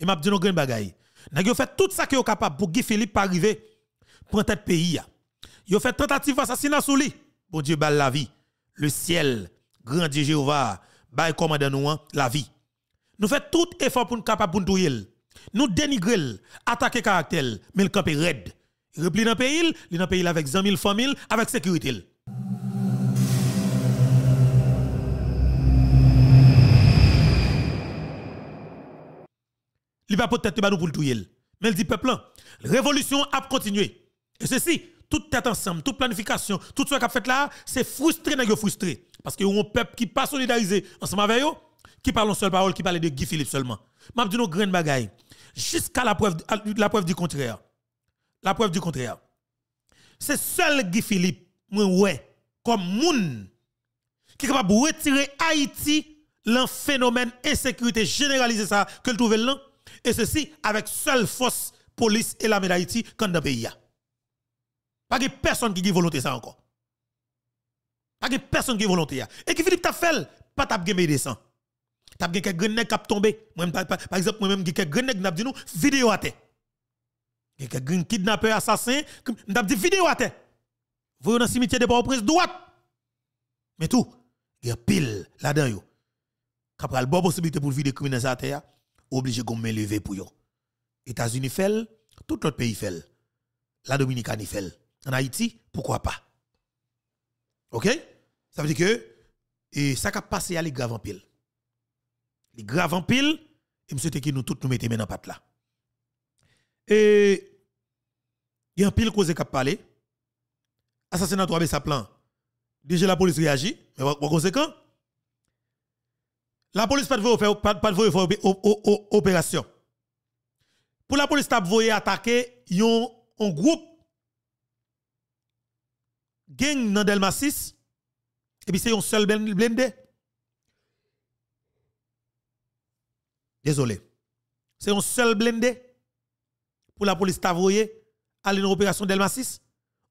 Et m'a dit non grand bagaille. N'a fait tout ça que est capable pour que Philippe pas pour prendre tête pays Yo fait tentative d'assassinat sous lui. Bon Dieu balle la vie. Le ciel, grand Dieu Jéhovah, bail commandant nous hein, la vie. Nous fait tout effort pour nous capable pour nous Nous dénigrer, attaquer caractère, mais le camp est raide. Repli dans le pays, il dans pays avec 100 000 familles, avec sécurité. il va pas tête pour le tuer. Mais il dit peuple, la hein, révolution a continué. Et ceci, toute tête ensemble, toute planification, tout ce qu'a fait là, c'est frustré frustré parce qu'il y a un peuple qui pas solidarisé ensemble avec eux, qui parle en seule parole, qui parle de Guy Philippe seulement. Je dis nos grandes bagailles jusqu'à la preuve la preuve du contraire. La preuve du contraire. C'est seul Guy Philippe comme moun qui est capable de retirer Haïti dans phénomène insécurité généralisée ça que le trouver là et ceci avec seule force police et la d'Haïti quand dans le pays. Pas de personne qui a volonté ça encore. Pas de personne qui a volonté. Et qui Philippe Tafel fait, pas t'a des sangs. T'as de quelques grenades qui a tombé. Par exemple, moi-même, j'ai quelques grenades qui ont dit nous, vidéo à terre. J'ai quelques kidnappeurs, assassins, qui dit vidéo Vous voyez dans le cimetière de Port-au-Prince droite. Mais tout, il y a pile là-dedans. y a une bonne possibilité pour vider criminels à terre obligé de me lever pour eux. États-Unis font, tout l'autre pays fait. La Dominique fait. En Haïti, pourquoi pas? OK? Ça veut dire que et ça qui a passé à les graves en pile. Les graves en pile, et monsieur qui nous tous nous mettons maintenant patte là. Et il y a un pile cause qui a parlé. Assassinat 3B sa plan. Déjà la police réagit, mais par conséquent, la police ne de pas de faire opération. Pour la police t'a voyer attaquer un groupe gang dans Delma 6 et puis c'est un seul blindé. Désolé. C'est un seul blindé pour la police t'a voyer aller dans opération Delma 6.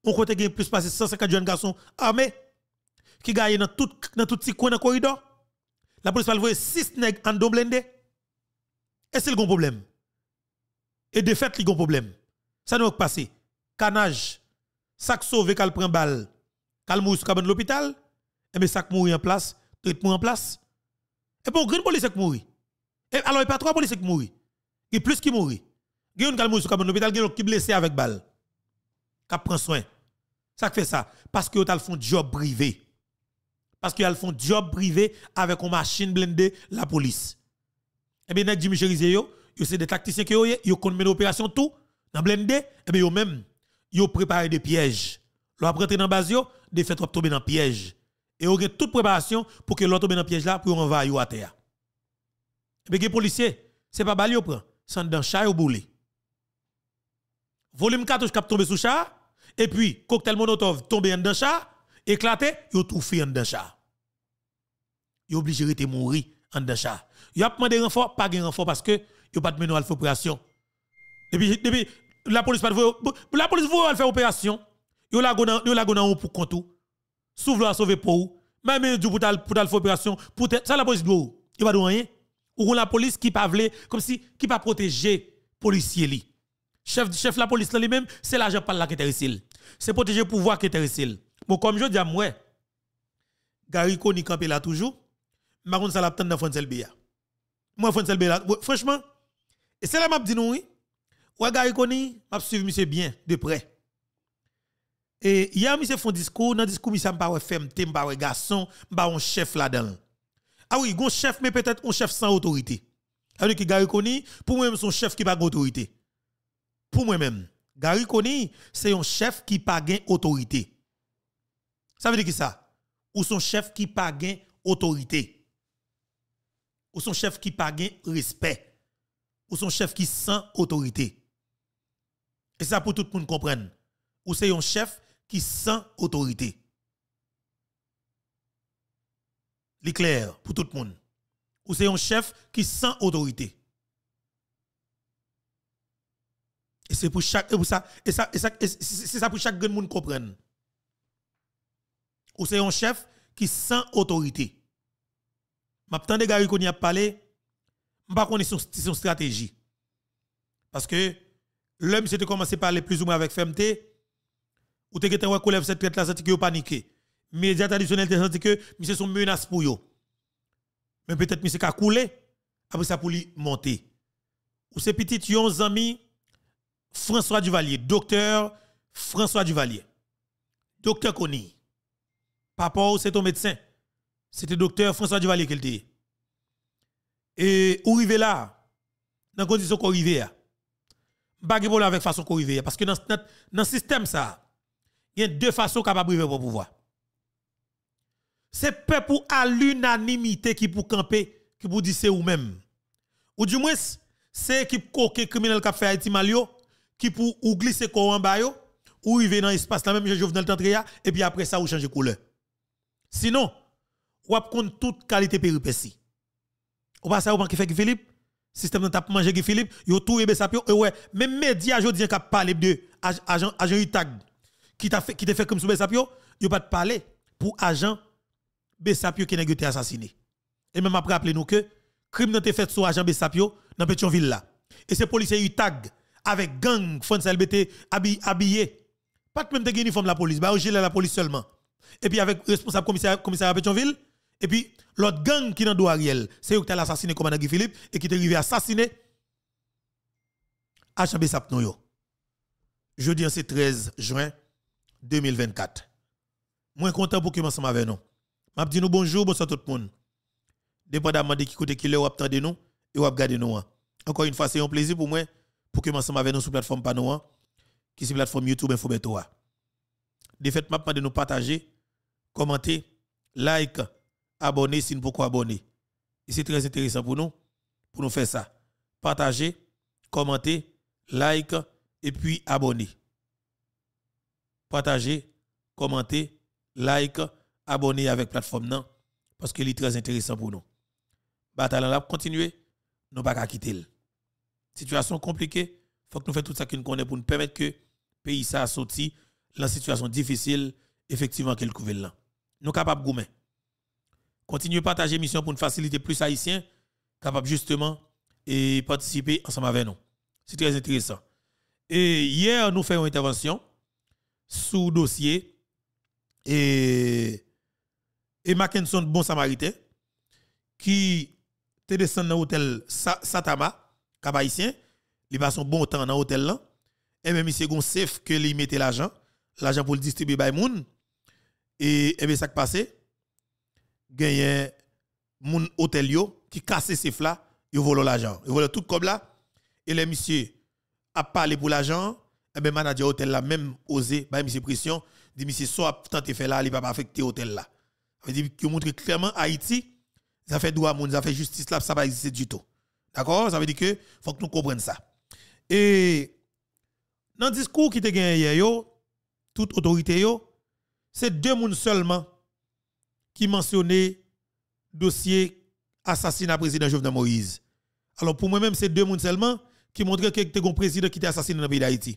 On compte plus passer 150 jeunes garçons armés qui gagnent dans tout dans tout petit coin dans corridor. La police va le voir 6 nègres en dos blindé. Et c'est le problème. Et de fait, il y a problème. Ça nous passé. Canage, sac sauvé qu'elle prend balle, qu'elle mourir sur l'hôpital, et eh bien sac mourir en place, traitement en place. Et bon, une police qui mourit. Et alors, il n'y a pas trois policiers qui mourit. Il y a plus qui mourit. Il y a une qui mourit sur l'hôpital, il y a qui blessé avec balle. Qui prend soin. Ça fait ça. Parce que vous avez fait un job privé parce qu'ils font job privé avec une machine blindée, la police. Et eh bien, Jimmy ils c'est des tacticiens qui ont mis une opération tout, dans blindé, et eh bien, ils même, ils préparé des pièges. Leur pris dans base, ils ont fait tomber dans piège. Et ils ont toute préparation pour que l'autre tombe dans piège là, pour envahir à terre. Et eh bien, les policiers, ce n'est pas balle, ils ont c'est dans chat, ou Volume 4, qui tombe sous chat, et puis, cocktail monotov tombe dans chat, éclaté, yo tout fait en dedans chat. Yo obligé de mourir en dedans chat. Yo a demandé renfort, pas de renfort parce que yo pas de mener à l'opération. Depuis depuis la police pas la police veut faire opération. Yo la gonan yo la pour compte tout. Sauve la sauver pour ou. Même du pour pour faire opération pour ça la police doit. Il pas rien. Ou la police qui pas comme si qui pas protéger policier li. Chef chef la police lui-même, c'est l'agent par là qui intéresse. C'est protéger pouvoir qui intéresse. Bon, comme je dis à moi, Garico ni campé là toujours, par contre, ça l'attend dans France LBA. Moi, France LBA, franchement, et c'est là que je dis oui. Gary Garico ni, je suis monsieur bien, de près. Et il y hier, monsieur un discours, dans le discours, ne m'a pas femme, m'a pas garçon, m'a un chef là-dedans. Ah oui, un chef, mais peut-être un chef sans autorité. Alors que Gary ni, pour moi c'est un chef qui n'a pas d'autorité. Pour moi-même, Gary ni c'est un chef qui n'a pas d'autorité. Ça veut dire que ça Ou son chef qui pas autorité. Ou son chef qui pas respect. Ou son chef qui sans autorité. Et ça pour tout le monde comprendre. Ou c'est un chef qui sans autorité. L'éclair pour tout le monde. Ou c'est un chef qui sans autorité. Et c'est pour chaque et pour ça et ça et ça c'est ça pour chaque grand monde comprendre ou c'est un chef qui sans autorité. Ma tante qu'on y a parlé, m'a pas son, son stratégie. Parce que l'homme s'était commencé à parler plus ou moins avec fermeté ou t'es quelqu'un qui lève cette traite là senti que paniqué. Médias traditionnels ont senti que monsieur son menace pour yo. Mais peut-être monsieur a coulé après ça pour lui monter. Ou c'est petit yon ami François Duvalier, docteur François Duvalier. Docteur Connie Papa, c'est ton médecin. C'était docteur François Duvalier qui dit. Et où arrivez là, dans la condition qu'on là? pas de avec façon qu'on là. Parce que dans le système, ça, il y a deux façons capables de pour pouvoir. C'est peuple à l'unanimité qui pour camper, qui pour dire c'est ou même. Ou du moins, c'est équipe criminel qui a fait Haïti Malio, qui pour ou glisser corps en bas, ou arriver dans l'espace, là même, je dans le et puis après ça, ou changer couleur. Sinon, ou ap compte toute qualité péripétie. Ou pas ça ou pas qui fait Philippe, système n'a tape manger Philippe, yo tout ebe sapio et ouais, même média jodi qui parlé de agent agent Itag qui t'a fait qui t'a fait comme sous Besapio, yo pas parler pour agent Besapio qui été assassiné. Et même après rappeler nous que crime n'a été fait sur agent Besapio dans Pétionville là. Et ces policiers Itag avec gang France LBT habillé pas même de uniforme la police, bah gilet la police seulement et puis avec responsable commissaire, commissaire à Pétionville, et puis l'autre gang qui dans Ariel, c'est eux qui ont assassiné commandant Guy Philippe et qui est arrivé à assassiner HB Sapnoyo. Jeudi, 13 juin 2024. moins content pour que vous avec nous. Je dis nous bonjour, bonsoir tout le monde. Dépendamment de qui côté qui est, vous nous et vous regardé nous. Hein. Encore une fois, c'est un plaisir pour moi pour que ensemble avec nous sur la plateforme Panoa, hein, qui est plateforme YouTube De fait, je de nous partager Commenter, like, abonner. si vous abonner Et C'est très intéressant pour nous, pour nous faire ça. Partager, commenter, like et puis abonner. Partager, commenter, like, abonner avec plateforme non parce que est très intéressant pour nous. Bataille là continuer, nous pas quitter. Situation compliquée, faut que nous fassions tout ça que nous pour nous permettre que le pays ça sorti la situation difficile effectivement qu'elle couvre là nous capables de Continuez à partager mission pour nous faciliter plus haïtiens, capables justement et participer ensemble avec nous. C'est très intéressant. Et hier, nous faisons une intervention sous dossier et, et Bon Samaritain qui te descend dans l'hôtel Satama, Kabaïtien. Il passe un bon temps dans l'hôtel là. Et même, il un safe que lui mettait l'argent. L'argent pour le distribuer par les et, et eh bien, ça qui y gagné un hôtel qui cassé ces là, ils vole l'argent. Ils volent tout comme là. Et les messieurs, a parlé pour l'argent, et eh bien, manager hôtel là, même osé, bah, monsieur pression, dit, monsieur, soit tenter fait là, il va pas affecter hôtel là. Ça veut dire que montre clairement Haïti, ça fait droit monde, ça fait justice là, ça va exister du tout. D'accord? Ça veut dire que, faut que nous comprenions ça. Et, dans le discours qui te gagné hier, toute autorité yo, c'est deux personnes seulement qui mentionnaient dossier assassinat président Jovenel Moïse. Alors pour moi-même, c'est deux personnes seulement qui montraient que c'est un président qui était assassiné dans le pays d'Haïti.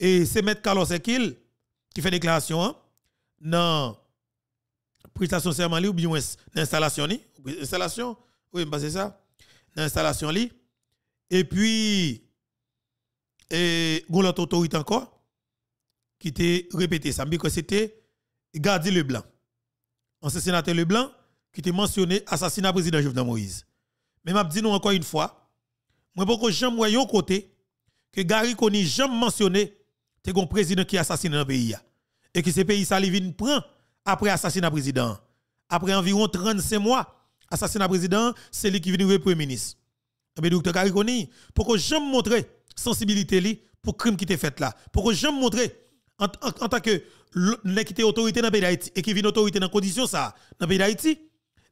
Et c'est M. Carlos Ekil qui fait déclaration hein, dans la prestation serment ou bien dans l'installation installation oui c'est ça dans l'installation et puis et l'autre autorité encore qui était répété ça me que c'était Gardi Leblanc. Ancien sénateur Leblanc qui était mentionné assassinat président Jovenel Moïse. Mais m'a dit nous encore une fois, moi beaucoup jamais un côté que Gary Koni jamais mentionné t'es un président qui assassiné dans pays et que ce pays ça prend après assassinat président. Après environ 35 mois, assassinat président, c'est lui qui vient premier ministre. Mais eh docteur Gary Koni, pourquoi j'aime montrer sensibilité li pour crime qui t'est fait là Pourquoi je montrer en, tant que l'équité autorité dans le pays d'Haïti et qui vient une autorité dans condition ça dans le pays d'Haïti,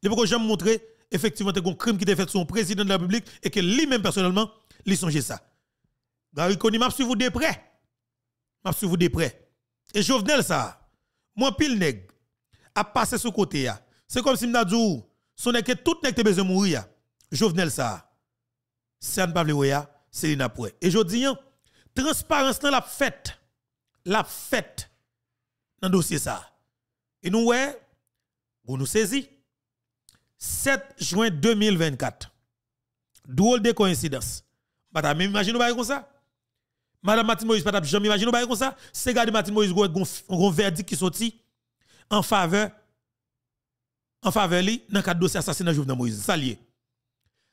les pourquoi j'aime montrer effectivement un crime qui était fait sur le président de la République et que lui-même personnellement, il songe ça. Gary Koni m'a suivi de près. M'a suivi de près. Et Jovenel ça, moi pile nèg a passé ce côté là C'est comme si m'a dit oh, son que tout nèg te besoin mourir. Jovenel ça. c'est un pas c'est l'inapoué. Et je dis, hein, transparence dans la fête la fête dans le dossier ça. Et nous, vous nous saisissez. 7 juin 2024. Drôle de coïncidence. Madame, imaginez pas comme ça. Madame Martine Moïse, pas jamais comme ça. C'est garde Martine Moïse, un verdict qui sortit en faveur, en faveur lui, dans le dossier assassinat Jovenel Moïse. Ça lié.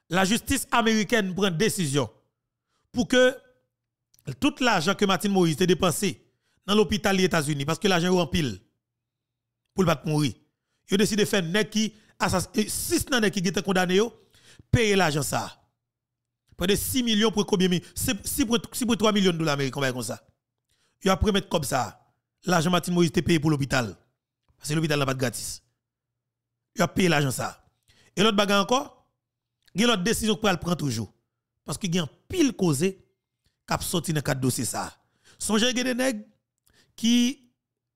La justice américaine prend décision pour que tout l'argent que Martine Moïse a dépensé dans l'hôpital des États-Unis parce que l'argent est en pile pour le pas mourir. Ils ont décidé de faire 6 qui six qu'ils qui étaient condamnés payer l'argent ça. Près de 6 millions pour combien 6.3 millions de dollars américains comme ça. Ils ont mettre comme ça. L'argent Martin Moïse était payé pour l'hôpital parce que l'hôpital n'a pas de gratis. Ils a payé l'argent ça. Et l'autre bagarre encore, il a l'autre décision pour le prendre toujours parce qu'il y a pile causé qui a sorti dans quatre dossiers ça. Songez des nègres qui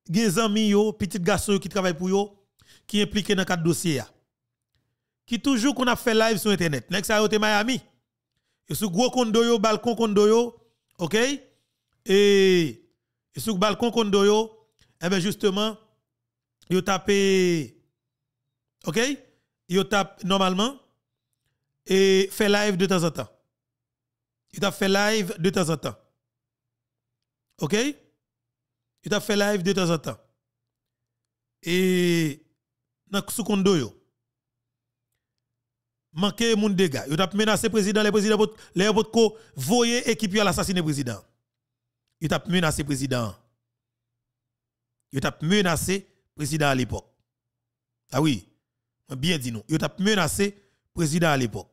des amis yo, petits garçons qui travaillent pour yo, qui impliqués dans quatre dossiers Qui toujours qu'on a fait live sur internet. ça yo Miami. Et sur gros condo yo, balcon condo yo, OK Et, et sur balcon condo yo, eh ben justement yo tapé OK Yo tape normalement et fait live de temps en temps. Yo fait live de temps en temps. OK il a fait live de temps en temps. Et dans ce Il yo manqué moun dégâts. Yo t'a menacé président, les présidents les ko voyer équipe à l'assassiner président. Il t'a menacé président. Yo t'a menacé président à l'époque. Ah oui. Bien dit nous. Yo t'a menacé président à l'époque.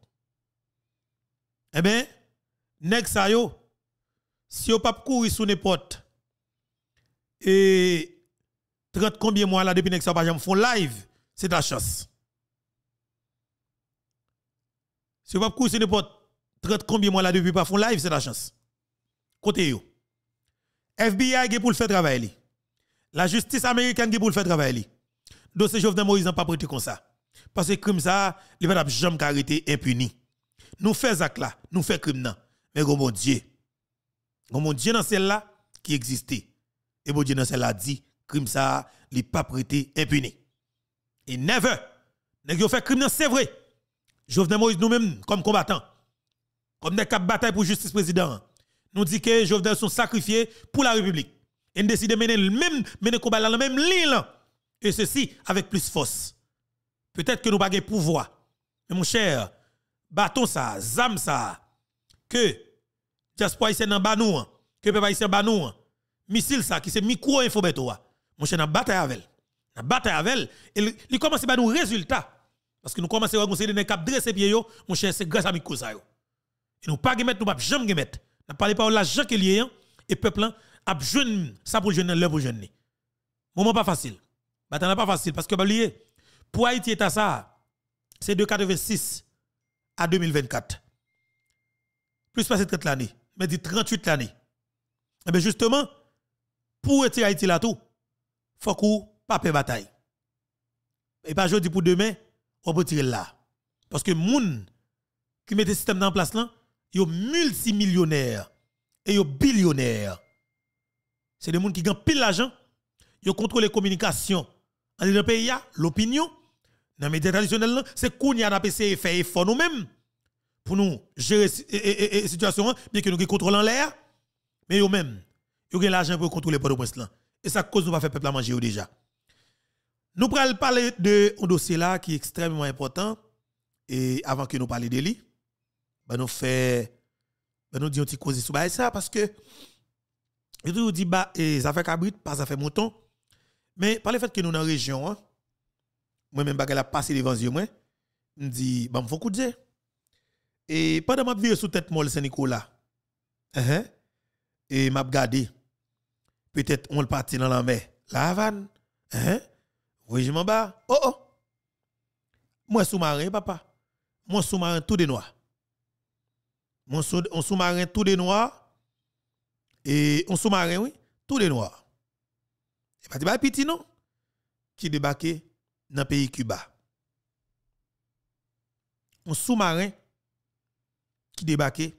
Eh bien, nèg sa yo si yo pas courir sous n'importe et 30 combien mois là depuis que ça pas jamais font live, c'est ta chance. Si vous pas courir n'importe 30 combien mois là depuis pas font live, c'est ta chance. Côté yo. FBI est pour le faire travailler. La justice américaine est pour le faire travailler. Dossier Jovenel Moïse n'a pas prêté comme ça. Parce que crime ça, il va jamais été impuni. Nous faisons ça là, nous faisons crime Mais mon Dieu. Dieu dans celle là qui existait. Et bon Dieu, dans dit, crime ça, il pas prêté impuni. Et never, nest fait crime, c'est vrai. Jovenel Moïse, nous-mêmes, comme combattants, comme des cap bataille pour justice président, nous dit que Jovenel sont sacrifiés pour la République. Et nous décidons de mener le même, mener combat dans le même ligne. Et ceci avec plus force. Peut-être que nous n'avons pas pouvoir. Mais mon cher, bâton ça, zam ça, que diaspora pas en bas nous, que peuple ici en bas nous, missile ça, qui c'est micro-info Mon cher, nous bataille avec elle. bataille avec elle. Et il commence à nous résultats. Parce que nous commençons à considérer des cap pied pieds, mon cher, c'est grâce à micro ça. Et nous pas mettre, nous pas jamais mettre. Nous parlons pas de l'argent qui y a, hein. et peuple, hein, a jeune, ça pour jeune, l'heure jeune. Moment pas facile. Bataille pas facile, parce que, bah, pour Haïti et ça, c'est de 86 à 2024. Plus passé 30 l'année, mais dit 38 l'année. Et eh bien justement, pour retirer Haïti là tout, faut qu'on pas bataille. Et pas jeudi pour demain, on peut tirer là. Parce que gens qui mettent le système en place là, sont multimillionnaires et yo e billionnaire. C'est des gens qui gagnent pile l'argent, Ils contrôlent les communications. Dans le pays l'opinion dans les médias traditionnels c'est qu'on y a fait effort nous-mêmes pour nous gérer la e, e, situation bien que nous contrôlons l'air mais eux-mêmes vous avez l'argent pour contrôler Port-au-Prince Et ça cause nous pas faire peuple à manger déjà. Nous allons parler de un dossier là qui est extrêmement important. Et avant que nous parlions de lui, ben nous fait, ben nous disons petit cause sur ça parce que je vous dis bah ça fait cabrit, pas ça fait mouton. Mais par le fait que nous dans la région, hein, moi-même, bagarre a passé devant yeux, moi, me dit, bah, faut coup Et pendant que ma vie sous tête molle Saint-Nicolas, uh hein, -huh, hein, et m'a regardé, peut-être on le parti dans la mer. La Havane, hein? m'en bas, oh oh. Moi sous-marin, papa. Moi sous-marin tout de noir. Moi sous-marin tout de noir. Et on sous-marin, oui, tout de noir. Et bah, pas de petit non? Qui débarquait dans le pays Cuba. Un sous-marin qui débarquait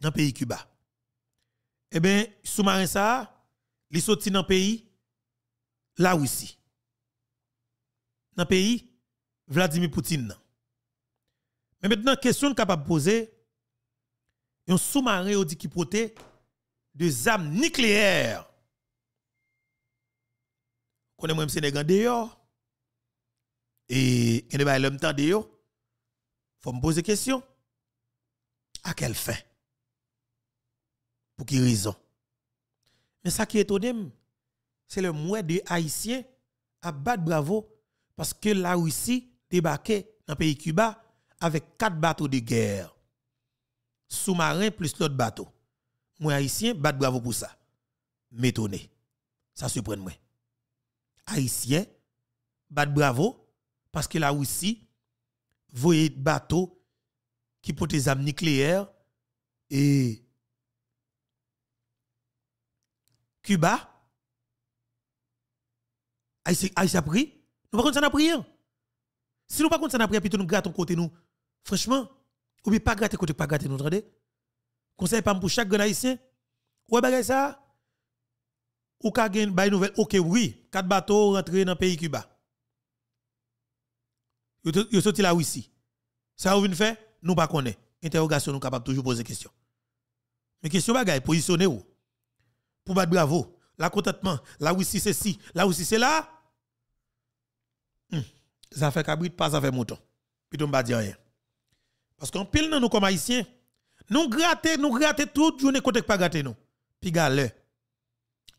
dans le pays Cuba. Eh bien, sous-marin ça, li soti dans pays, la aussi. Dans pays, Vladimir Poutine. Mais maintenant, question capable poser, un sous-marin qui pote des armes nucléaires. est moi Sénégal d'ailleurs. Et quand le même temps Il faut me poser question. À quelle fin? Pour quelle raison? Mais ça qui est étonnant, c'est le moins de Haïtiens à battre bravo parce que la Russie débarquait dans le pays Cuba avec quatre bateaux de guerre. Sous-marin plus l'autre bateau. Moi, Haïtien, bad bravo pour ça. M'étonner. Ça surprend moi. Haïtien, bat bravo parce que la Russie voyait bateau qui portaient des armes nucléaires et Cuba, Haïti a pris. Nous ne pouvons pas prier. Si nous ne pouvons pas prier, plutôt nous grattons côté nous. Franchement, ou bien pas gratter côté, pas gratter nous, entendez? Conseil pas pour chaque grand haïtien. Ouais, bagay ça. Ou ka gen bay nouvelle, ok, oui, quatre bateaux rentrés dans le pays Cuba. Yo sorti la ici Ça vous fait, nous pas connaît. Interrogation, nous capable toujours poser question. Mais question bagay, positionnez-vous pour battre bravo, la contentement, là aussi, si c'est si, là aussi, c'est là. Hmm. Ça fait cabrit, pas ça fait mouton. Puis on ne dire rien. Parce qu'en pile, nous, comme haïtiens, nous gratter, nous gratter toute ne côté pas gratter nous. Puis galère.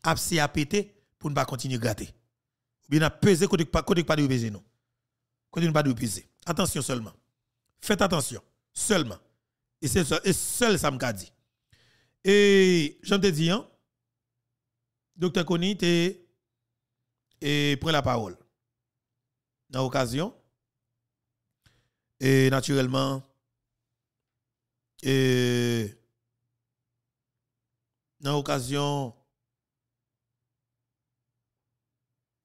Apsi à péter pour ne pas continuer à gratter. Ou bien à peser côté pas côté pas de peser nous. Côté ne pas de peser. Attention seulement. Faites attention seulement. Et c'est seul ça me dit. Et j'en te dis hein, Docteur tu et prend la parole. Dans l'occasion, et naturellement, et dans l'occasion,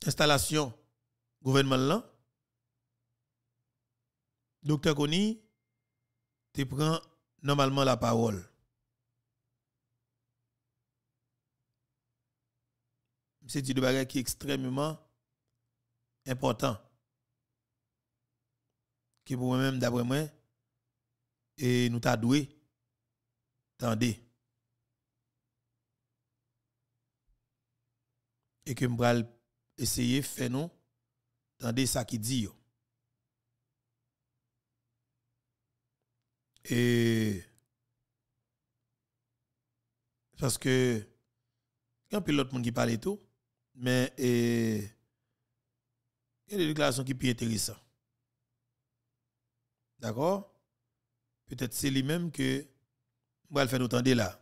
installation gouvernement Docteur Kony, tu prends normalement la parole. c'est une de qui est extrêmement important. Qui pour moi-même, d'après moi, et nous t'a doué. Tendez. Et que m'bral essayer faire nous, tendez ça qui dit. Et parce que quand l'autre monde qui parle tout, mais il e, y a des déclarations qui sont plus intéressantes. D'accord Peut-être c'est lui-même que je vais faire nous là.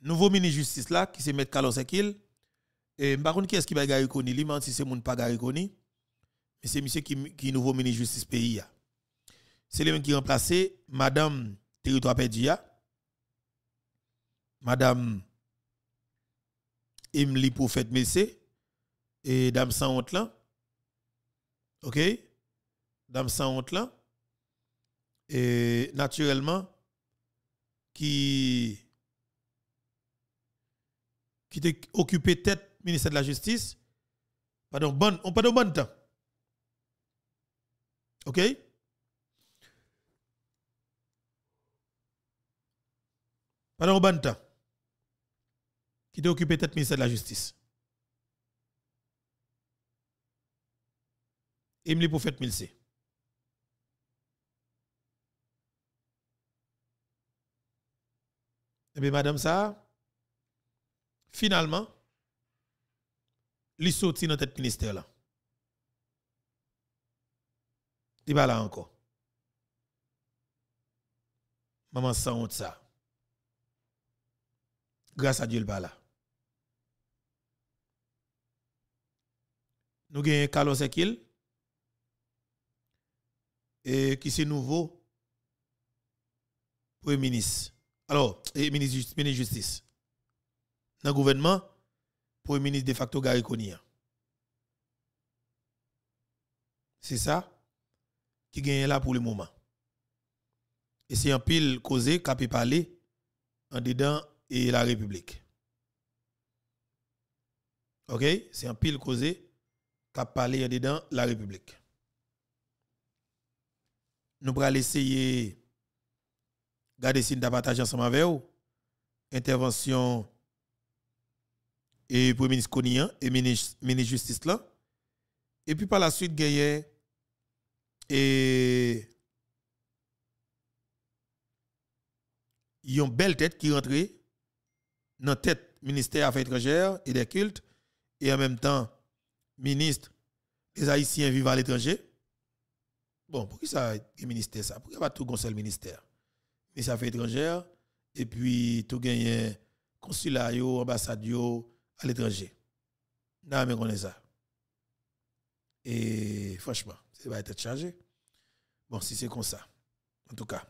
Nouveau ministre justice là, qui se met Carlos Ekil. Et par qui est-ce qui va le Koni Lui, si c'est mon pas Mais c'est monsieur qui est nouveau ministre de justice pays. C'est lui-même qui remplace Madame Territoire Pédia. Madame et Mli prophète Messé et dame sans honte là. OK Dame sans honte là. Et naturellement qui qui était occupé tête ministère de la justice pardon bon on de bon temps. OK pardon bon temps. Il est occupé tête ministère de la Justice. Et me pour faire Milsé. Et bien, madame, ça, finalement, il sorti dans tête ministère là. Il va là encore. Maman sans honte ça. Grâce à Dieu, il va là. Nous avons Carlos Ekil, et qui est nouveau Premier ministre. Alors, et ministre de justice. Dans le gouvernement, Premier ministre de facto Gary C'est ça qui gagne là pour le moment. Et c'est un pile causé qui a parler en dedans et la République. OK? C'est un pile causé à parler parlé dedans la République. Nous allons essayer de garder si nous partager ensemble avec vous. Intervention et Premier ministre Konyan hein, et ministre la justice là. Et puis par la suite, gagné et une belle tête qui rentrait dans tête ministère Affaires étrangères et des cultes et en même temps ministre les Haïtiens vivent à l'étranger. Bon, pour qui ça, été ministère ça Pourquoi pas tout conseil ministère Ministère ça fait étrangères. et puis tout gagne consulat, ambassade à l'étranger. Non, mais on est ça. Et franchement, ça va être chargé. Bon, si c'est comme ça, en tout cas,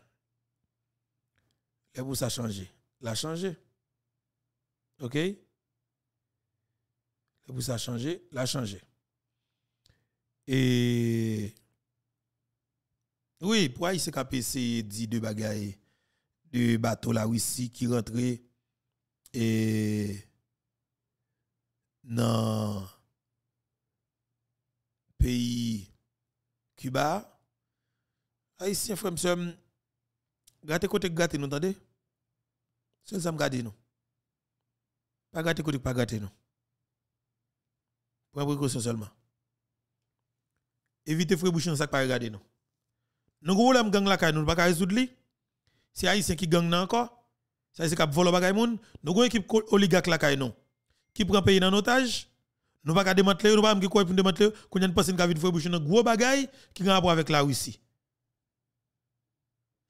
là vous, ça a changé, l'a changé. OK? Et pour ça changer, l'a changé. Et oui, pour ICKP, c'est dit deux bagailles de bateau la Russie qui rentrait et dans pays Cuba. Haïtien, frère, monsieur, gâte côté gâte nous entendez? C'est ça, gâte nous. Pas gâte côté, pas gâté, nous. Prends précaution seulement. Évitez frère bouchon ça pas regarder non. Nous gros problème gang la caille nous pas résoudre li. C'est haïtien qui gang là encore. Ça c'est cap voler bagay moun. Nous gros équipe oligarque la caille non. qui prend pays en otage. Nous pas démanteler, nous pas me quoi pour démanteler. Qu'on pas passer une cavite frère bouchon gros bagaille qui a rapport avec la Russie.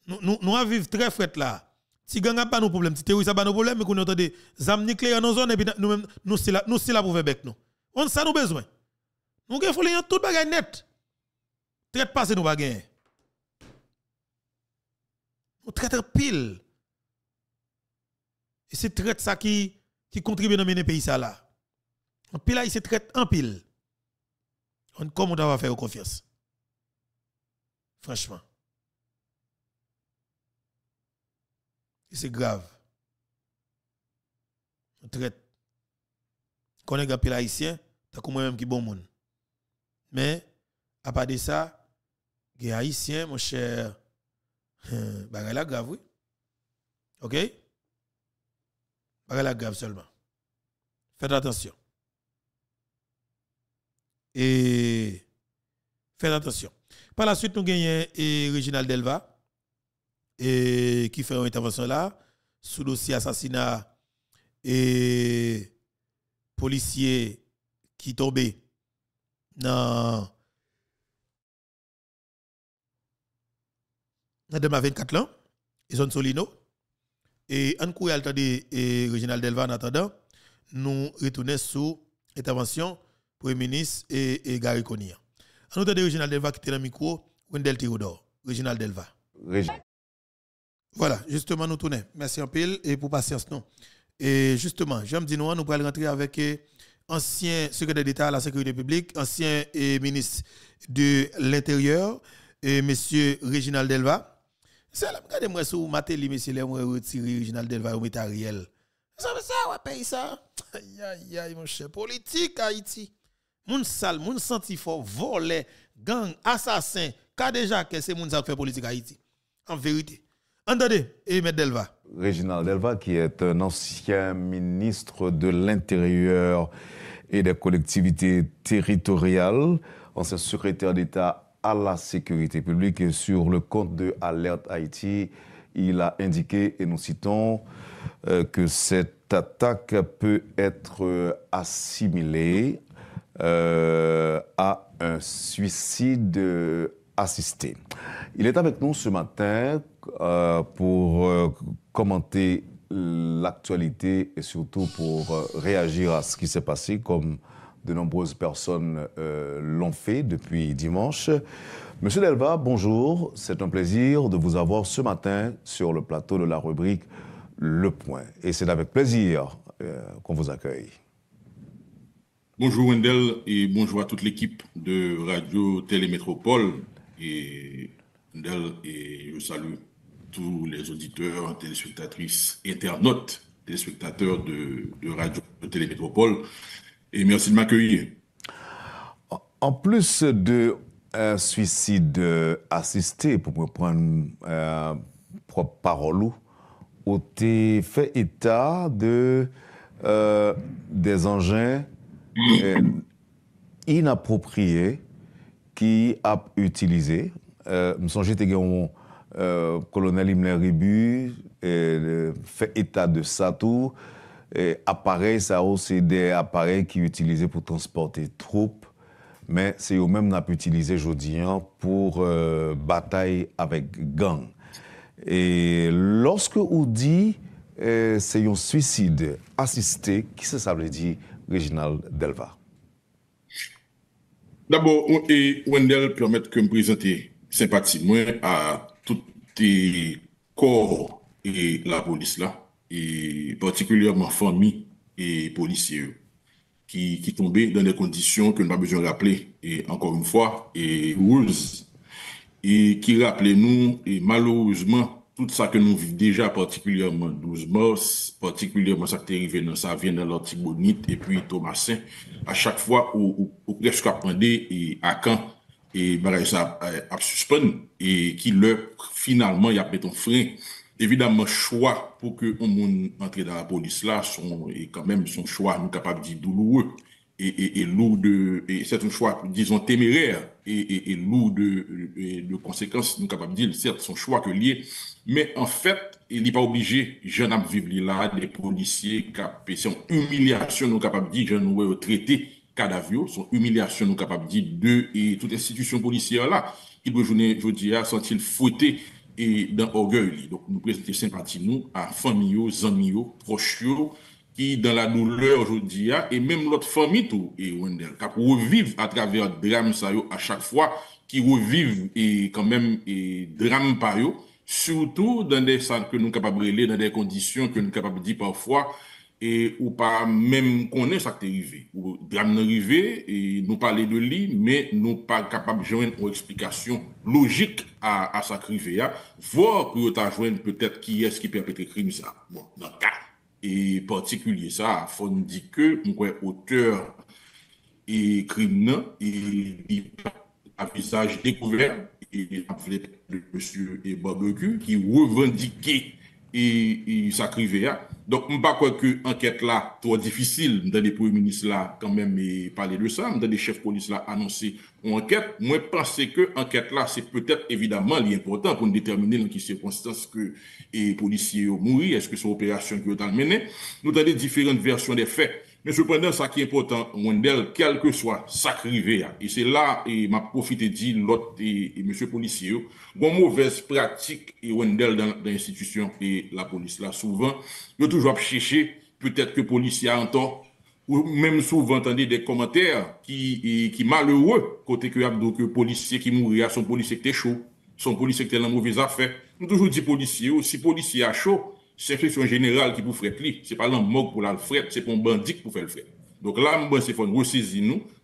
Nous nous nous vivre très fret là. Si gang a pas nos problèmes, si terroriste a pas nos problèmes, mais qu'on entend des armes nucléaires dans zone et puis nous même nous c'est là nous c'est là pour faire bec nous. On ça nous besoin. Nous avons folie tout bagaille net. Traite passé nous bagay. Nous traitons pile. Et c'est traite ça qui qui contribue dans mener pays ça là. pile là, se traite en pile. On comment on va faire confiance. Franchement. Et c'est grave. On traite. Connaît pile haïtien Tant comme moi-même qui bon monde. Mais, à part de ça, les Haïtiens, mon cher, bah, la grave, oui. OK? Bah, la grave seulement. Faites attention. Et, faites attention. Par la suite, nous gagnons Réginald Reginald Delva, et, qui fait une intervention là, sous dossier assassinat et policier qui tombait dans demain 24 ans. et Zone Solino. Et en le temps et Réginald Delva en attendant, nous retournons sous intervention Premier ministre et, Gary Konia. En attendant, Réginald Delva qui était dans le micro, Wendel Théodore. Réginald Delva. voilà, justement, nous tournons. Merci en pile et pour patience, non. Et justement, j'aime dire, nous, nous allons rentrer avec eh, ancien secrétaire d'État à la sécurité publique, ancien euh, ministre de l'Intérieur, M. Euh, monsieur Réginald Delva. C'est là, regardez-moi sous Matéli, monsieur, le moi, retiré Réginald Delva au métariel. Ça veut ça, ouais, paye ça. Aïe, aïe, aïe, mon cher. Politique, Haïti. Moun sal, mon senti fort, volé, gang, assassin, car déjà que c'est moun sal fait politique Haïti. En vérité. Entendez, M. Delva. Réginald Delva, qui est un ancien ministre de l'Intérieur et des collectivités territoriales, ancien secrétaire d'État à la sécurité publique et sur le compte de Alert Haïti, il a indiqué, et nous citons, euh, que cette attaque peut être euh, assimilée euh, à un suicide assisté. Il est avec nous ce matin euh, pour euh, commenter l'actualité et surtout pour euh, réagir à ce qui s'est passé, comme de nombreuses personnes l'ont fait depuis dimanche. Monsieur Delva, bonjour. C'est un plaisir de vous avoir ce matin sur le plateau de la rubrique Le Point. Et c'est avec plaisir qu'on vous accueille. Bonjour Wendel et bonjour à toute l'équipe de Radio Télémétropole. Et Wendel et je salue tous les auditeurs, téléspectatrices, internautes, téléspectateurs de, de Radio Télémétropole. Et merci de m'accueillir. En plus de euh, suicide euh, assisté, pour me prendre euh, propre parole, on fait état de, des engins inappropriés qui a utilisé. Euh, me que euh, colonel imler Ribu euh, fait état de ça Et appareil, ça aussi des appareils qui utilisés pour transporter troupes, mais c'est eux-mêmes n'a pas utilisé aujourd'hui hein, pour euh, bataille avec gang. Et lorsque on dit c'est un suicide assisté, qui se ça veut dire, Réginald Delva? D'abord, Wendell permettre que me présenter sympathie à corps et la police là, et particulièrement famille et policiers qui, qui tombaient dans des conditions que nous n'avons pas besoin de rappeler, et encore une fois, et rules, et qui rappelait nous, et malheureusement, tout ça que nous vivons déjà, particulièrement 12 morts particulièrement ça qui est arrivé dans ça vient dans l'Antibonite et puis Thomasin, à chaque fois, où et à quand et bagay ça euh, a et qui qui le il y mis un frein. Évidemment, choix pour que on monde entre dans la police-là son, quand même son choix nous capable dire, douloureux, et lourd de, et c'est un téméraire et et et lourd de conséquences nous de dire c'est son choix que lié. mais en fait, il n'est pas obligé, jeune pas vivre là, des policiers qui une humiliation, nous capable de dire, nous ouais, traité cadavre, son humiliation, nous capable de dire, et toute institution policière là, qui doit je dis, sont-ils fouettés et dans orgueil. Donc, nous présenter sympathie, nous, à famille, aux amis, aux proches, qui, dans la douleur aujourd'hui, et même l'autre famille, tout, et Wendel, qui revivent à travers drame, ça, à chaque fois, qui revivent, et quand même, et drame par eux, surtout dans des salles que nous capables de dans des conditions que nous capables de dire parfois, et ou pas même connaître ça qui est arrivé. Ou drame arrivé, et nous parler de lui, mais nous pas capable de joindre une explication logique à, à ça qui voir que tu joindre peut-être qui est-ce qui peut le crime ça. Bon, dans et particulier ça, faut nous dire que mon auteur et crime et à visage découvert et de monsieur et barbecue qui revendiquait et, et ça crivait. Donc, je ne pas quoi que enquête là trop difficile. Dans les premiers ministres là, quand même, et parler de ça. Dans les chefs de police là, annoncer une enquête. Moi, pense que enquête là, c'est peut-être évidemment l'important pour déterminer dans quelles circonstances que les policiers ont mouru. Est-ce que c'est opération qui ont mené Nous avons différentes versions des faits. Mais cependant, ça qui est important, Wendell, quel que soit sa hein. et c'est là, et m'a profité dit l'autre, et, monsieur policier, bon mauvaise pratique, et Wendel dans, l'institution et la police là, souvent, il toujours chercher, peut-être que policier entend ou même souvent entendez des commentaires qui, qui malheureux, côté que le que policier qui à son policier qui était chaud, son policier qui était dans mauvaise affaire. nous toujours dit policier, si policier a chaud, c'est question générale qui vous frette Ce n'est pas l'homme pour la c'est pour un bandit pour faire le faire. Donc là, c'est faut nous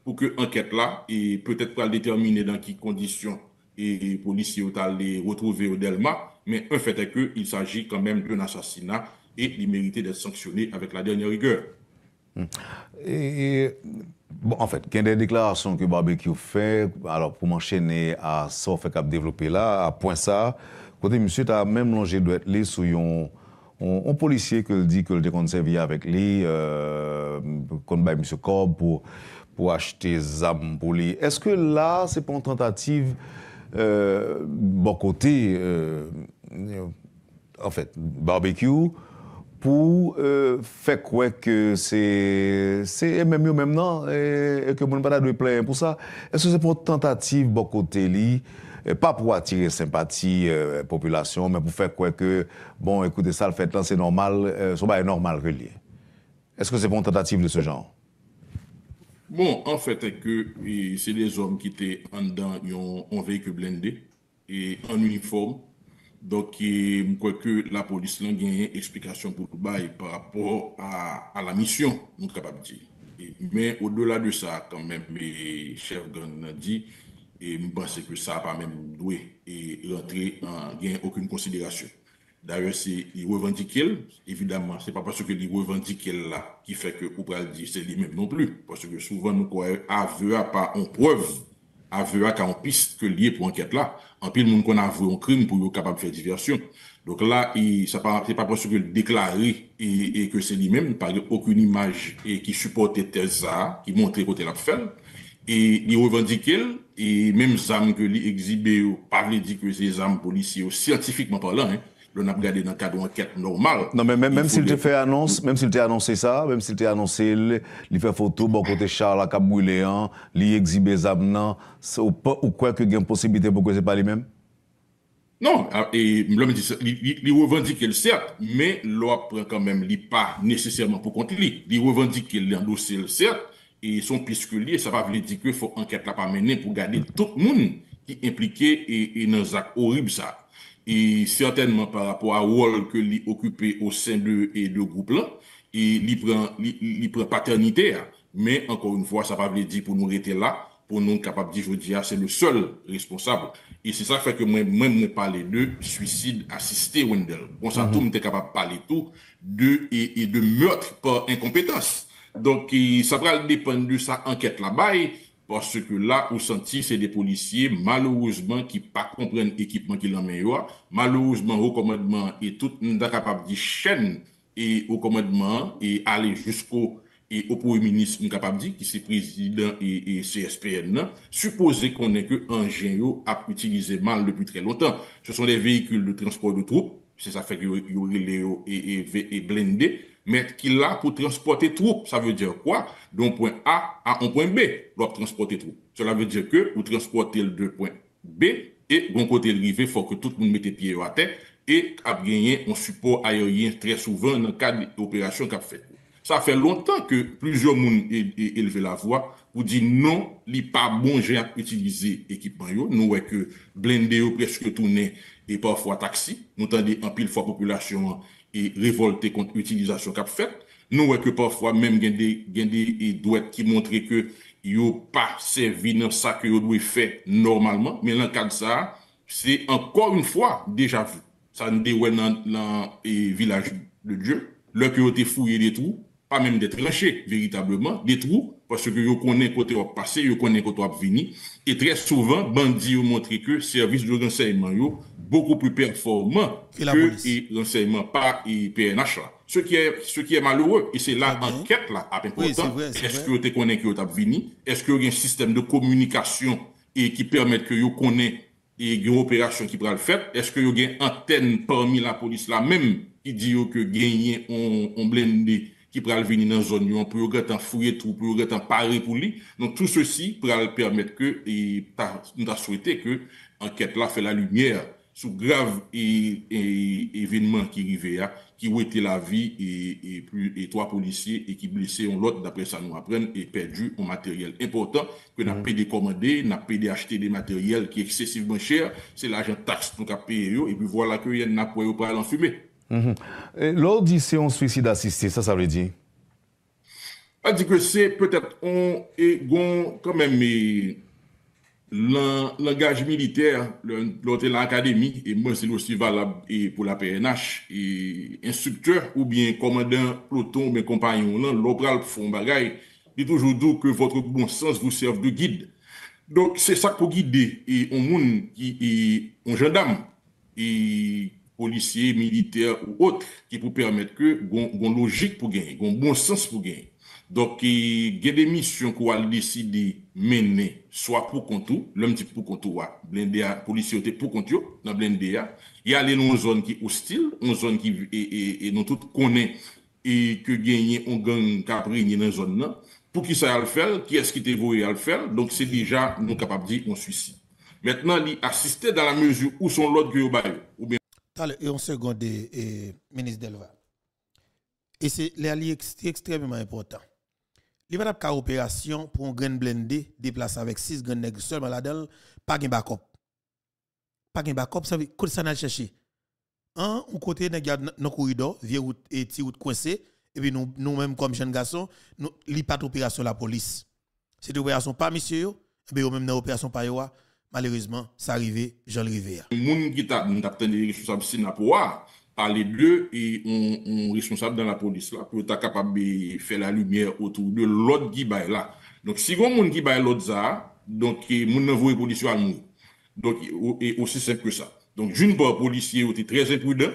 pour que lenquête là et peut-être pas déterminer dans quelles conditions et policiers ont allé retrouver au Delma, mais un fait est qu'il s'agit quand même d'un assassinat et il méritait d'être sanctionné avec la dernière rigueur. Hmm. Et, bon, en fait, il y a des déclarations que Barbecue fait, alors pour m'enchaîner à ça, fait développer là, à point ça, côté monsieur, tu as même longé doit être sur un On polisye ke l di ke l dekonservi ya vek li, euh, kon bay miso kor pou achete zam pou li. Eske la se pon tentative euh, bokote, euh, en fet, barbekyou pou fekwe ke se eme myo mem nan e, e ke moun vada dwe plen pou sa? Eske se pon tentative bokote li? pas pour attirer sympathie euh, population, mais pour faire quoi que, bon, écoutez, ça, le fait là, c'est normal, euh, ça est normal relié. Est-ce que c'est une tentative de ce genre? Bon, en fait, que c'est des hommes qui étaient en ont un véhicule blindé et en uniforme. Donc, je que la police a une explication pour le bail par rapport à, la mission, nous sommes capables de dire. Mais au-delà de ça, quand même, chef chefs gang dit, E mou panse ke sa pa men dwe E rentre en gen akoun konsiderasyon Darye se li revanti ke el Evidaman se pa pas se ke li revanti ke el la Ki feke ou pral di se li men non plu Pas se ke souvan nou kwa avea pa On preuve avea Ka on piste ke liye pou anket la Anpil moun kon avea on kren pou yo kapab fe diversyon Dok la e, se pa pas se ke Deklari e, e ke se li men Pari akoun imaj e ki supporte terza Ki montre kote la fen E, e et non, il revendique, et même s'il a exhibé ou pas veni di que c'est un policier scientifiquement parlant, l'on a regardé dans le cadre d'enquête normale. Non, mais même s'il te fait annonce, même s'il te fait annoncer ça, même s'il te fait annoncer, il fait photo, bon côté Charles, à Kabouléan, il y a exhibé Zabnan, ou quoi que gen possibilité, pourquoi c'est pas lui-même? Non, ah, et l'homme dit ça, il revendique, certes, mais l'opera quand même, il part nécessairement pour contenir, il revendique, il enlouce, certes, et son pisculier, ça va venir dire qu'il faut enquête là pas mener pour garder tout le monde qui est impliqué et, et dans un horrible ça. Et certainement par rapport à rôle que lui occupait au sein de, et de groupe là, et lui prend, prend paternité. Hein. Mais encore une fois, ça va venir dire pour nous rester là, pour nous capables de dire, ah, c'est le seul responsable. Et c'est ça fait que moi, même parle parler de suicide assisté, Wendell. Bon, ça, mm -hmm. capable de parler tout de, et de meurtre par incompétence. Donc, ça va dépendre de sa enquête là-bas, parce que là, au senti, c'est des policiers, malheureusement, qui pas comprennent l'équipement qu'ils ont malheureusement, au commandement, et tout le monde capable de chaîne et au commandement, et aller jusqu'au et au premier ministre, capable dire, qui c'est président et, et CSPN, hein. supposé qu'on est que géant a utilisé mal depuis très longtemps. Ce sont des véhicules de transport de troupes, c'est ça fait y, et, y, et Met ki la pou transporte trou. Sa veut dire kwa? Don point A a on point B. Lop transporte trou. Sela veut dire ke ou transporte el de point B. E gon kote rive fò ke tout moun mette piye yo a te. E ap genyen, an support a yo yen tre souven nan kade operasyon kap fè. Sa fè lontan ke plujon moun e leve la vwa. Ou di non li pa bon jè ap utilize ekipman yo. Nou wè ke blendè yo preske toune. E pa fwa taksi. Nou tande an pil fwa populasyon an. et révolté contre l'utilisation qu'a fait Nous voyons que parfois même il y a des douettes qui montrent que n'ont pas servi dans ça que vous normalement. Mais dans le cas de ça, c'est encore une fois déjà vu. Ça nous dit dans le village de Dieu, là que été fouillé des trous, pas même des tranchées véritablement, des trous parce que vous connaissez côté au passé, vous connaissez côté au Et très souvent, bandits ont montré que le service de renseignement est beaucoup plus performant que le renseignement par PNH. Ce, qui est, ce qui est malheureux, et c'est là l'enquête là, à important. Est-ce que vous connaissez que qui venu? Est-ce qu'il y a un système de communication et qui permet que vous connaissez et opération qui pourra le faire? Est-ce que vous avez une antenne parmi la police là même qui dit que vous on un blindé? ki pral veni nan zon yon, pou yon gwen tan fouye trou, pou yon gwen tan pare pou li, nou tout se si pral permette ke, e, nou ta souwete ke, anket la fe la lumièr sou grav evènman e, ki rive ya, ki wète la vi, et e, pou etwa polisye, et ki blise yon lot, d'apre sa nou apren, et perdu yon materyèl. Impotant, pe nan pe de komande, nan pe de achete de materyèl ki eksesivman chèr, se la jen taks, ton ka pe yo, et pou wala ke yon nan pou yo pral ansume. lor di se yon suicide assiste sa sa vredi a di ke se, petet on e gon kanmen lan langaj militer lor te lakademi e mwen se lorsi valab pou la PNH e instrukteur ou bien komandant loton men kompanyon lan lopral pou fon bagay di toujou dou ke votre bon sens vous serve de guide donk se sak pou guide yon moun, yon jen dam yon policiers, militaires ou autres, qui pour permettre que gon logique pour gagner, gon bon sens pour gagner. Donc, il y a des missions qu'on a décidé mener, soit pour contour, l'homme dit pour contour, blindé à policiers pour contour, dans blindé Il y a les zone qui est hostile, une zone qui et, et, et nous tous connaissons et que gagner on gagne qui dans zone là. Pour qui ça a le faire, qui est-ce qui t'est voué à le faire, donc c'est déjà nous capables de dire on suicide. Maintenant, il assisté dans la mesure où son l'autre que ou bien et on seconde le ministre Delva. Et c'est l'allié extrêmement important. Il n'y opération pour un grain blindé déplacé avec six grands nègres seulement là-dedans, pas de backup. Pas de backup, ça veut dire que ça n'a cherché. Un, on côté nos corridors, vieux route et ou route et puis nous, nous-mêmes, comme jeunes garçons, nous, il n'y a pas d'opération la police. C'est une opération pas, monsieur, et puis même dans l'opération pas, malheureusement, ça arrivé, j'en arrivé. Les gens qui des responsables de la par les deux, et on, responsable dans la police là, pour être capable de faire la lumière autour de l'autre qui baille là. Donc, si vous avez qui baille l'autre ça, donc, eh, mon envoyé policier à nous. Donc, et eh, oh, eh, aussi simple que ça. Donc, une part, policier était très imprudent,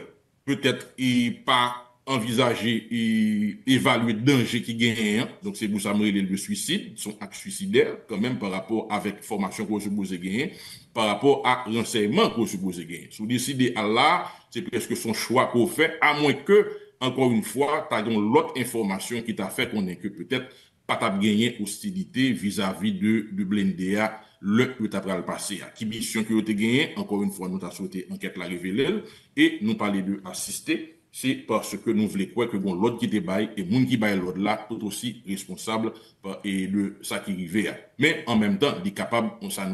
peut-être, et pas envisager et évaluer le danger qui gagne. Hein. Donc, c'est pour ça que le suicide, son acte suicidaire, quand même, par rapport avec formation qu'on suppose gagner, par rapport à l'enseignement qu'on suppose gagner. Si vous décidez à là, c'est presque son choix qu'on fait, à moins que, encore une fois, tu as l'autre information qui t'a fait qu'on est que peut-être pas t'as gagné hostilité vis-à-vis de, de Blendéa le que t'as le passé. Qui mission que tu gagné, encore une fois, nous t'as souhaité enquête la révéler et nous parler de assister c'est parce que nous voulons croire que l'autre qui débaille et monde qui baille l'autre là tout aussi responsable et de ça qui arrive. Mais en même temps, il est capable, on s'en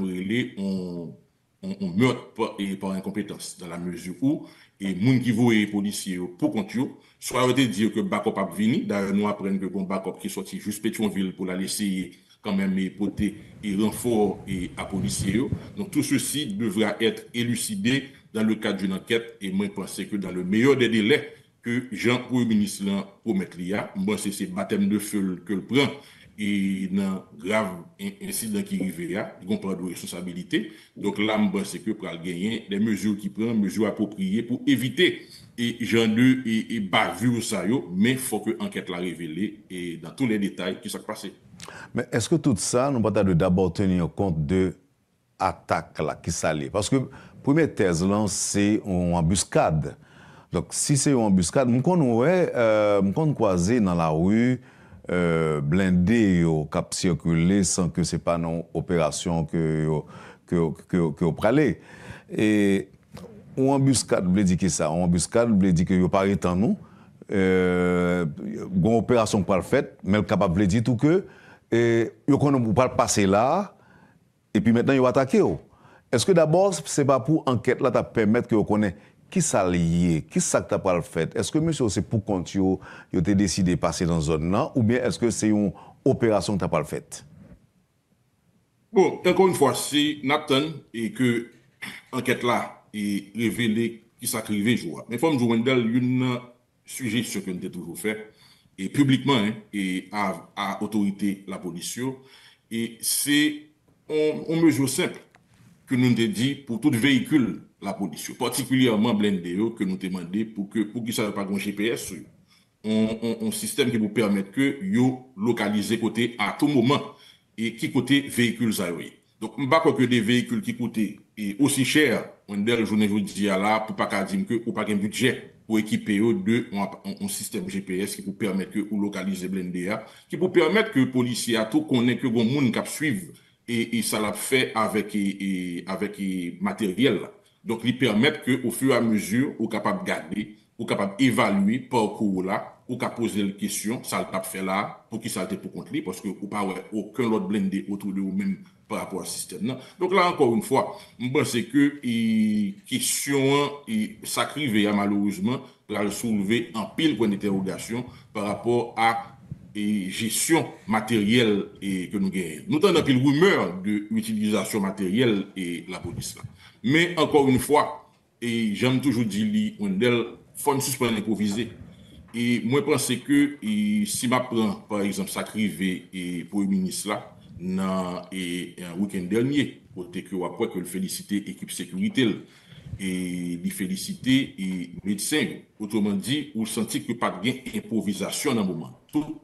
on, on, meurt par, par incompétence dans la mesure où et monde qui les policiers pour continuer. soit de dire que backup a venu, d'ailleurs nous apprenons que bon backup qui sorti juste Pétionville pour la laisser quand même époter et renfort et à policiers. Donc tout ceci devra être élucidé dan le kat joun anket, e mwen panse ke dan le meyo de delek ke jan ou yon ministran pou met li ya, mwen se se batem de ful ke l pran, e nan grav ensis dan ki rive ya, yon pran do resonsabilite, donk la mwen se ke pran genyen, de mezo ki pran, mezo apopriye pou evite, e jan de, e ba virou sa yo, men fok yon anket la revele, e dan tou le detay ki sa k prase. Men eske tout sa, mwen pata de dabor teni yon kont de atak la ki sa li, paske Pweme tez lan se yon ambuskade. Dok si se yon ambuskade, mkono wè, euh, mkono kwaze nan la wè euh, blinde yo kap sirkule san ke se pa nan operasyon ke yo prale. E yon ambuskade wè di ki sa, yon ambuskade wè di ki yo pari tan nou, yon euh, operasyon par fèt, mèl kapap wè di tou ke, e, yo kono pou par pase la, e pi metan yo atake yo. Est-ce que d'abord, c'est pas pour enquête-là ta permette que reconnais qui s'a lié, qui s'a tapal fait, est-ce que monsieur c'est pour quand yo te décidé de passer dans un an, ou bien est-ce que c'est une opération tapal faite? Bon, encore une fois, si Nathan et que enquête-là est révélé qui s'a crivé, je vois. Mais comme je vous rendais une suggestion que j'ai toujours fait, et publiquement, et à autorité la police, et c'est une mesure simple. ke nou nte di pou tout vehikul la polisyon. Partikulyerman blende yo ke nou te mande pou ki sa yo pa gwen GPS yo. On sistem ki pou permette ke yo lokalize kote a tou mouman e ki kote vehikul zaywe. Donk mba kwa ke de vehikul ki kote e osi chere, mwen der jounen jou diya la pou pa ka adim ke ou pa gen budget pou ekipe yo de on sistem GPS ki pou permette ke ou lokalize blende ya. Ki pou permette ke polisyon a tou konen ke gwen moun kap suive et, ça l'a fait avec, et, avec matériel. donc Donc, lui que au fur et à mesure, on capable de garder, on êtes capable d'évaluer parcours là, ou qu'à poser les question ça l'a tape fait là, pour qui ça pour contre lui, parce que ou pas aucun autre blindé autour de vous-même par rapport au système. Donc là, encore une fois, c'est que les questions à malheureusement pour soulever un pile point d'interrogation par rapport à e jesyon materyel e ke nou genye. Nou tan apil wumeur de utilizasyon materyel e la polis la. Me, ankor un fwa, e jen toujou di li, wendel, fon sus pen l'impovise. E mwen pranse ke si ma pran, par exemple, sa krive e poli minis la, nan e an wikend denye, pote ke wapwe ke l felicite ekip sekuritel, e li felicite, e medsen, otoman di, ou senti ke pat gen improvizasyon nan mouman. Tout.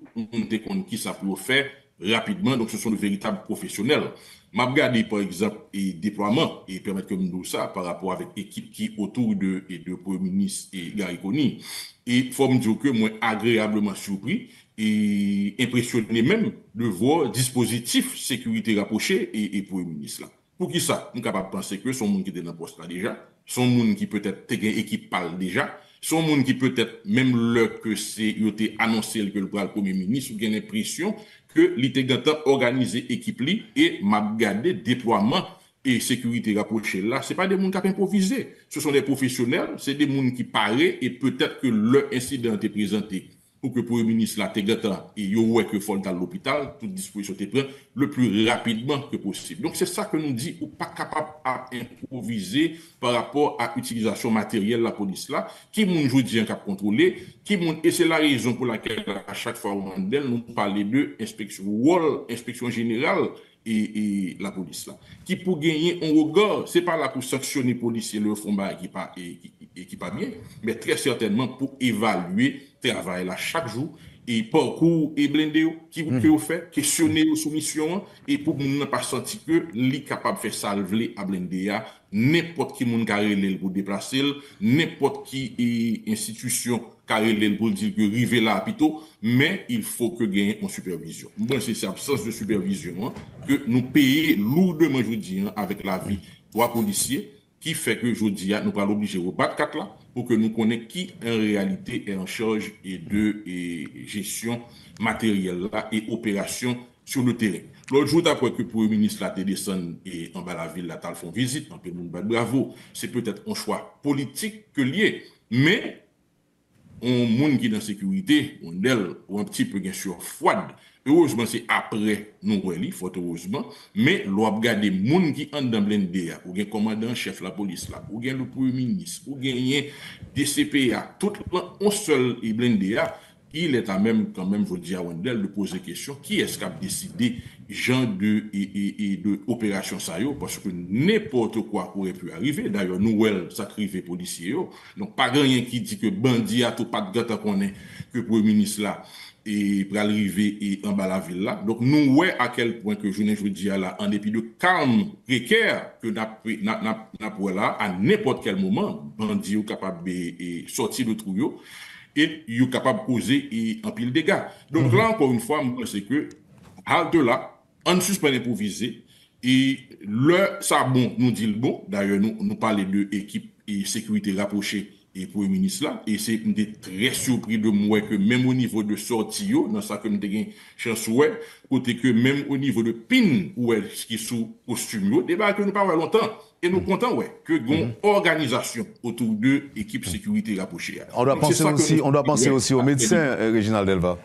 qui ça faire rapidement. Donc, ce sont de véritables professionnels. M'a par exemple, et déploiement, et permettre que nous ça par rapport avec l'équipe qui est autour de, et de Premier ministre et Gary Gariconi. Et faut me dire que moi, agréablement surpris et impressionné même de voir dispositif sécurité rapproché et, et Premier ministre là. Pour qui ça? Nous capable de penser que son monde qui était dans le poste là déjà, son monde qui peut-être qui parle déjà, des gens qui, peut-être, même l'heure que c'est annoncé que le premier ministre, ou bien l'impression que l'intégrateur organisé, gata et m'a gardé et déploiement et sécurité rapprochée là, c'est pas des gens qui ont improvisé. Ce sont des professionnels, c'est des gens qui paraissent et peut-être que leur incident est présenté pour que le Premier ministre et et que à l'hôpital, toute disposition te le plus rapidement que possible. Donc c'est ça que nous dit, ou pas capable à improviser par rapport à l'utilisation matérielle de la police là, qui moun joue un cap contrôlé, qui et c'est la raison pour laquelle à chaque fois on nous parlons de inspection wall, inspection générale, et, la police là. Qui pour gagner un regard, c'est pas là pour sanctionner les policiers le fond bah, qui pas, et qui pas bien, mais très certainement pour évaluer travail là chaque jour et parcours et blindé qui vous faire hmm. fait questionner aux soumissions et pour nous pas senti que les capable faire ça à blindé n'importe qui monde carré pour déplacer n'importe qui institution carré pour dire que river là plutôt mais il faut que gagne en supervision bon c'est cette absence de supervision hein, que nous payer lourdement aujourd'hui hein, avec la vie trois policiers qui fait que aujourd'hui ah, nous pas obligé au bat quatre là pour que nous connaissions qui en réalité est en charge et de gestion matérielle et opération sur le terrain. L'autre jour, d'après que le Premier ministre l'a descendu et en bas la ville, font visite, bah, bravo. C'est peut-être un choix politique que lié, mais on monde qui est dans la sécurité, on est ou un petit peu, bien sûr, froide, Heureusement, c'est après nous fort heureusement. Mais l'on les gens qui est dans le ou bien commandant chef de la police là, ou bien le premier ministre, ou bien DCPA, tout le un seul blende il est à même, quand même, je dis à Wendel, de poser la question, qui est-ce qui a décidé genre de, et, de opération parce que n'importe quoi aurait pu arriver. D'ailleurs, nous, elle, sacrifié policier Donc, pas rien qui dit que Bandi a tout pas de gâteau qu'on est, que premier ministre là, e pralrive e amba la villa. Donk nou we akel point ke jounen joudiya la, an depi de kam reker ke nap wala an nepot kel moment, bandi e, yo kapab e soti de truyo et yo kapab oze e apil dega. Donk mhm. la, anpon yon fwa, mwen seke, halte la, an suspen epovize, e le, sa bon, nou dil bon, daye nou, nou pale de ekip e sekwite raposhe Et pour les ministres là, c'est une des très surpris de moi que même au niveau de sorti, dans sa communauté, je suis oué, c'est que même au niveau de pin, ou est-ce qu'ils sont au studio, et bien, je ne parle pas longtemps, et nous comptons oué, que l'organisation autour d'eux équipe sécurité la pochère. On doit penser aussi au médecin, euh, Réginald Delva.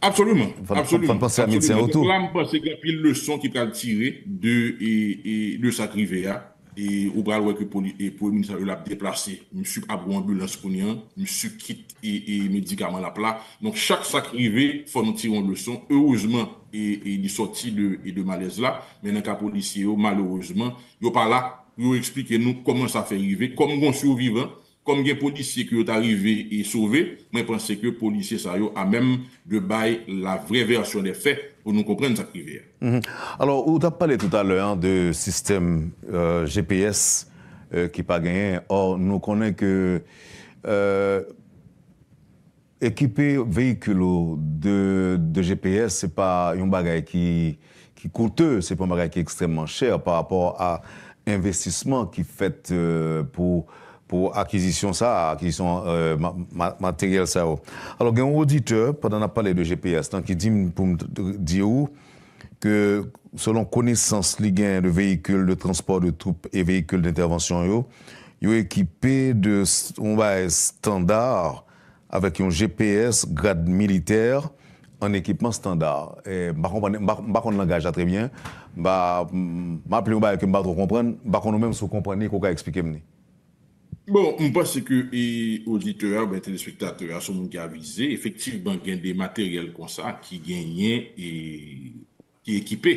Absolument. Femme penser à médecin autour. L'âme parce qu'il y a pile le son qui peut attirer de sa privéa, E ou bral wèk e pou e minisaryol ap deplase, msup abouan bulans konyen, msup kit e, e medikaman ap la. Non, chak sak rive, fò nou tiron le son, heurezman e di e, soti e de malez la. Menen ka polisye yo, malheurezman, yo pa la, yo explike nou koman sa fe rive, koman gon sou vivan. konm gen polis se kyo t'arive e sove, mwen pens se kyo polis se sa yo a menm de bay la vre versyon de fe pou nou kompren sa kriveyen. Mhm. Ou ta pale tout alè an de sistem euh, GPS ki euh, pa ganyen or nou konnen ke ekipe euh, vehikulo de GPS se pa yon bagay ki koute, se pa bagay ki ekstremman chè par rapport a investisman ki fète pou pour acquisition ça, acquisition euh, matériel ça. Oh. Alors, il y a un auditeur, pendant qu'on a parlé de GPS, qui dit pour me dire que selon connaissance les de véhicules de transport de troupes et véhicules d'intervention, ils sont équipés de on va standard avec un GPS grade militaire en équipement standard. je ne langage très bien. Je m'appelle, je ne comprends pas, je ne comprends pas, je ne expliquer pas, Bon, mwen pa se ke e, auditeur, mwen telespektator, a son moun ki avize, efektiv ban gen de materyel kon sa ki genyen ki ekipe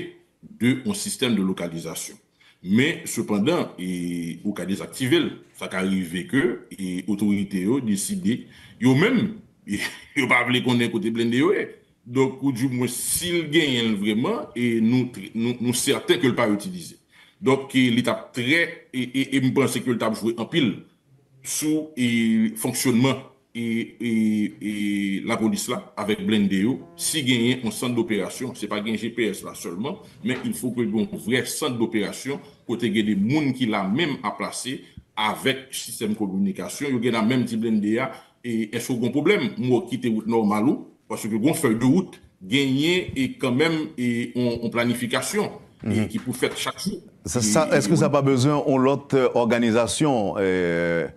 de an sistem de lokalizasyon. Men, sepandan, ou ka dezaktivel, sa ka rive ke otorite yo, diside, yo men, yo pa avle kon den kote blende yo e, donk ou di mwen si l genyen vreman, nou serten ke l pa otilize. Donk, li tap tre, e mwen pa se ke l tap chwe ampil sous le fonctionnement et, et, la police là, avec Blendeo, si gagner un centre d'opération, c'est pas gagner GPS là seulement, mais il faut que un vrai centre d'opération, côté des gens qui l'a même à placer avec système de communication, il y a la même type Blendea, et est-ce un problème, moi quitter route normal, parce que bon feuille de route, gagner et quand même, et planification, et mhm. qui pour faire chaque jour. Est-ce que ça n'a pas besoin, d'une l'autre euh, organisation, euh,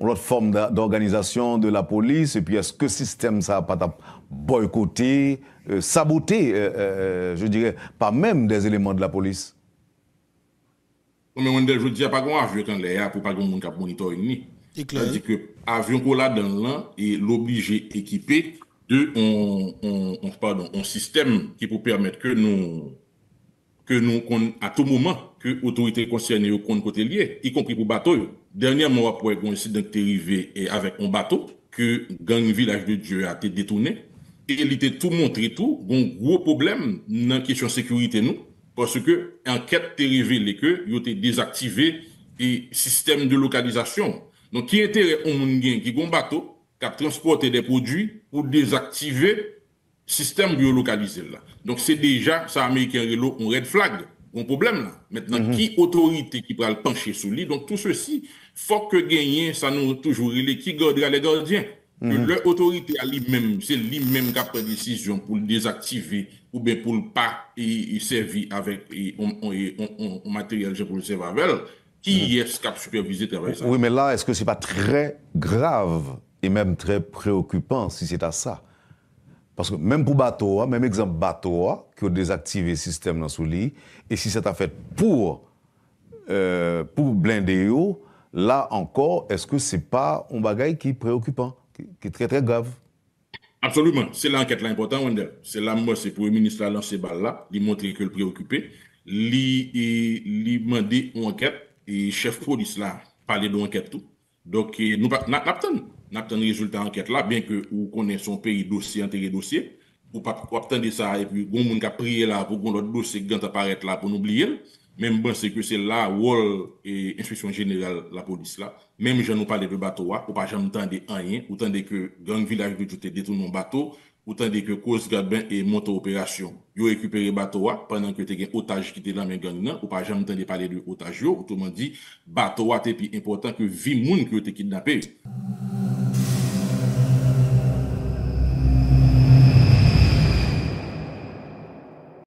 l'autre forme d'organisation de la police, et puis est-ce que le système ça pas boycotté, euh, saboté, euh, euh, euh, je dirais, pas même des éléments de la police Mais on je dis, il n'y a pas grand avion dans l'air pour pas grand monde qui a ni. C'est-à-dire que avion qu'on a dans l'un est l'obligé équipé de on, pardon, un système qui peut permettre que nous que nous à tout moment que l'autorité concernée au compte côté lié, y compris pour bateau. Dernièrement, on a pour un incident avec un bateau que gang village de Dieu a été détourné. Et il était tout montré tout, un gros problème dans la question de sécurité nous, parce que enquête est révélée que il été désactivé et système de localisation. Donc, qui intérêt on qui a un bateau qui a transporté des produits pour désactiver le système de localisation Donc, c'est déjà, ça américain, un red flag problème là. Maintenant, mhm. qui autorité qui va le pencher sur lui? Donc, tout ceci, faut que gagner, ça nous toujours, il est qui gardera les gardiens. Mm L'autorité à lui-même, c'est lui-même qui a pris décision pour le désactiver ou bien pour le pas et, servir avec et, on, matériel, je pour le servir avec. Qui mhm. est-ce qui a supervisé le travail? Oui, mais là, est-ce que c'est pas très grave et même très préoccupant si c'est à ça? Mèm pou Batoa, mèm ekzamp Batoa ki yo dezaktive sistem nan sou li, e si se ta fèt pou blinde yo, la ankor, eske se pa ou bagay ki preokupan, ki tre tre gav? Absolument, se l'ankèt la impotant, Wendel. Se la mòse pou yon ministra lanse bal la, di montre ki yo l'preokupè, li mande ou anket, e chef polis la pale do anket tou. Dok nou pa nat naptan nou. nap ten rezultat anket la, ben ke ou konen son peyi dosye, anteri dosye, ou pa wap ten de sa, e vi goun moun ka priye la, pou goun lot dosye gant aparet la, pou nou blye, menm ben se ke se la, wol e inswisyon jeneral la polis la, menm jan nou pale de bato wa, ou pa jan nou ten de anyen, ou ten de ke goun vilaj de joute detoun nou bato, tandis que cause Gabin et monte opération. Yo récupéré bateau ah, pendant que t'es un otage qui était dans mes gangs ou pas jamais entendu parler de otage autrement dit, bateau était ah, plus important que vie moun que t'es kidnappé.